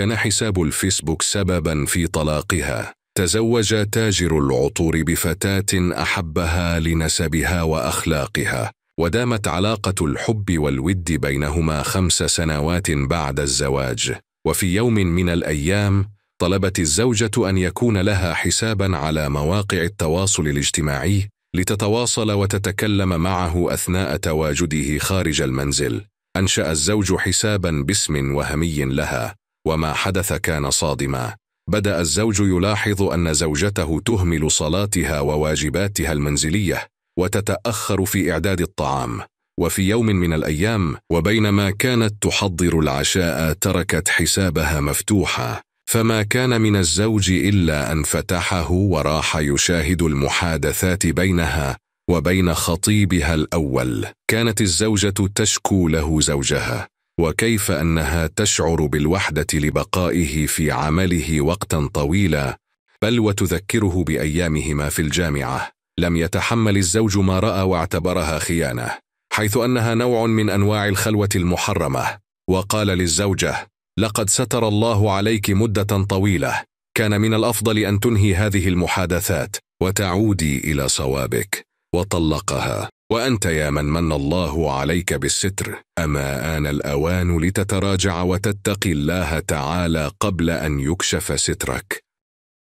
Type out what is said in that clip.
كان حساب الفيسبوك سببا في طلاقها تزوج تاجر العطور بفتاه احبها لنسبها واخلاقها ودامت علاقه الحب والود بينهما خمس سنوات بعد الزواج وفي يوم من الايام طلبت الزوجه ان يكون لها حسابا على مواقع التواصل الاجتماعي لتتواصل وتتكلم معه اثناء تواجده خارج المنزل انشا الزوج حسابا باسم وهمي لها وما حدث كان صادما بدا الزوج يلاحظ ان زوجته تهمل صلاتها وواجباتها المنزليه وتتاخر في اعداد الطعام وفي يوم من الايام وبينما كانت تحضر العشاء تركت حسابها مفتوحا فما كان من الزوج الا ان فتحه وراح يشاهد المحادثات بينها وبين خطيبها الاول كانت الزوجه تشكو له زوجها وكيف انها تشعر بالوحده لبقائه في عمله وقتا طويلا بل وتذكره بايامهما في الجامعه لم يتحمل الزوج ما راى واعتبرها خيانه حيث انها نوع من انواع الخلوه المحرمه وقال للزوجه لقد ستر الله عليك مده طويله كان من الافضل ان تنهي هذه المحادثات وتعودي الى صوابك وطلقها وأنت يا من من الله عليك بالستر أما آن الأوان لتتراجع وتتقي الله تعالى قبل أن يكشف سترك